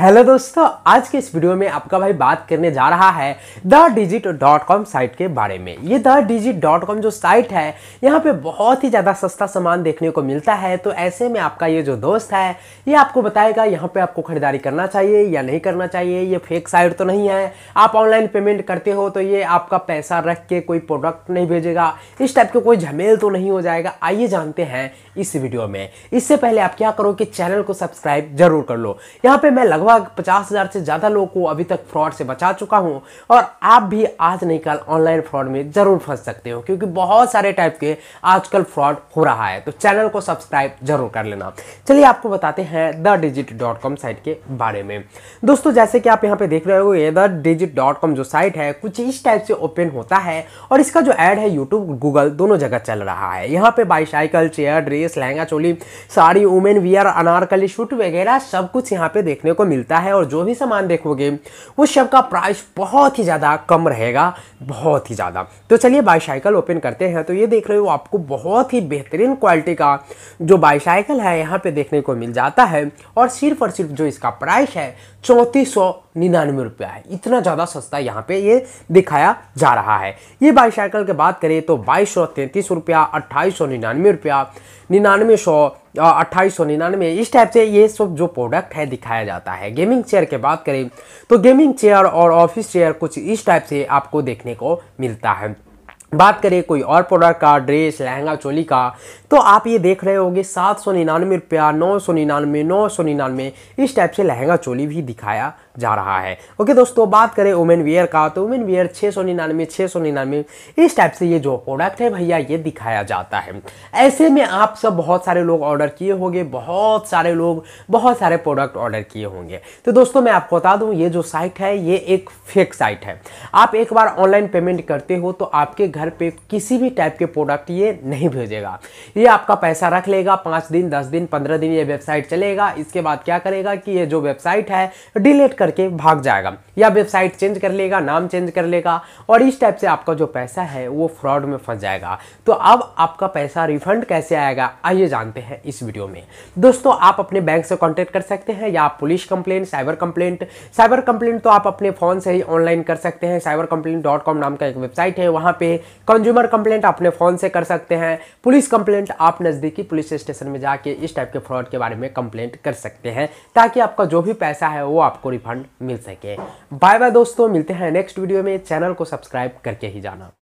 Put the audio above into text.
hello दोस्तों आज के इस वीडियो में आपका भाई बात करने जा रहा है the Digit dot com site के बारे में ये द डिजिट डॉट कॉम जो साइट है यहाँ पे बहुत ही ज़्यादा सस्ता सामान देखने को मिलता है तो ऐसे में आपका ये जो दोस्त है ये आपको बताएगा यहाँ पे आपको खरीदारी करना चाहिए या नहीं करना चाहिए ये फेक साइट तो नहीं है आप ऑनलाइन पेमेंट करते हो तो ये आपका पैसा रख के कोई प्रोडक्ट नहीं भेजेगा इस टाइप के कोई झमेल तो नहीं हो जाएगा आइए जानते हैं इस वीडियो में इससे पहले आप क्या करो कि चैनल को सब्सक्राइब जरूर कर लो यहाँ पर मैं लगभग लगभग पचास हज़ार से ज़्यादा लोगों को अभी तक फ्रॉड से बचा चुका हूं और आप भी आज नहीं कल ऑनलाइन फ्रॉड में ज़रूर फंस सकते हो क्योंकि बहुत सारे टाइप के आजकल फ्रॉड हो रहा है तो चैनल को सब्सक्राइब जरूर कर लेना चलिए आपको बताते हैं the Digit dot com site के बारे में दोस्तों जैसे कि आप यहाँ पे देख रहे हो ये द डिजिट डॉट कॉम जो साइट है कुछ इस टाइप से ओपन होता है और इसका जो एड है यूट्यूब गूगल दोनों जगह चल रहा है यहाँ पे bicycle chair dress lehenga choli sari women wear Anarkali suit वगैरह सब कुछ यहाँ पे देखने को मिल मिलता है और जो भी सामान देखोगे उस शब का प्राइस बहुत ही ज़्यादा कम रहेगा बहुत ही ज़्यादा तो चलिए बाईसाइकिल ओपन करते हैं तो ये देख रहे हो आपको बहुत ही बेहतरीन क्वालिटी का जो बाईसाइकिल है यहाँ पर देखने को मिल जाता है और सिर्फ और सिर्फ जो इसका प्राइस है चौंतीस निन्यानवे रुपया है इतना ज़्यादा सस्ता यहाँ पे ये दिखाया जा रहा है ये बाईसाइकिल की बात करें तो बाईस सौ तैंतीस रुपया अट्ठाईस सौ निन्यानवे रुपया निन्यानवे सौ अट्ठाईस सौ निन्यानवे इस टाइप से ये सब जो प्रोडक्ट है दिखाया जाता है गेमिंग चेयर के बात करें तो गेमिंग चेयर और ऑफिस चेयर कुछ इस टाइप से आपको देखने को मिलता है बात करें कोई और प्रोडक्ट का ड्रेस लहंगा चोली का तो आप ये देख रहे होंगे सात सौ निन्यानवे रुपया नौ सौ निन्यानवे नौ सौ निन्यानवे इस टाइप से लहंगा चोली भी दिखाया जा रहा है ओके दोस्तों बात करें वुमेन वेयर का तो वुमेन वेयर छः सौ निन्यानवे छः सौ निन्यानवे इस टाइप से ये जो प्रोडक्ट है भैया ये दिखाया जाता है ऐसे में आप सब बहुत सारे लोग ऑर्डर किए होंगे बहुत सारे लोग बहुत सारे प्रोडक्ट ऑर्डर किए होंगे तो दोस्तों मैं आपको बता दूँ ये जो साइट है ये एक फेक साइट है आप एक बार ऑनलाइन पेमेंट करते हो तो आपके घर पे किसी भी टाइप के प्रोडक्ट ये नहीं भेजेगा ये आपका पैसा रख लेगा पाँच दिन दस दिन पंद्रह दिन ये वेबसाइट चलेगा इसके बाद क्या करेगा कि ये जो वेबसाइट है डिलीट करके भाग जाएगा या वेबसाइट चेंज कर लेगा नाम चेंज कर लेगा और इस टाइप से आपका जो पैसा है वो फ्रॉड में फंस जाएगा तो अब आपका पैसा रिफंड कैसे आएगा आइए जानते हैं इस वीडियो में दोस्तों आप अपने बैंक से कॉन्टेक्ट कर सकते हैं या police complaint cyber complaint cyber complaint तो आप अपने फ़ोन से ही ऑनलाइन कर सकते हैं साइबर कंप्लेंट डॉट कॉम नाम का एक वेबसाइट है वहाँ पे कंज्यूमर कंप्लेंट अपने फ़ोन से कर सकते हैं पुलिस कंप्लेंट आप नज़दीकी पुलिस स्टेशन में जाके इस टाइप के फ्रॉड के बारे में कंप्लेंट कर सकते हैं ताकि आपका जो भी पैसा है वो आपको रिफंड मिल सके बाय बाय दोस्तों मिलते हैं नेक्स्ट वीडियो में चैनल को सब्सक्राइब करके ही जाना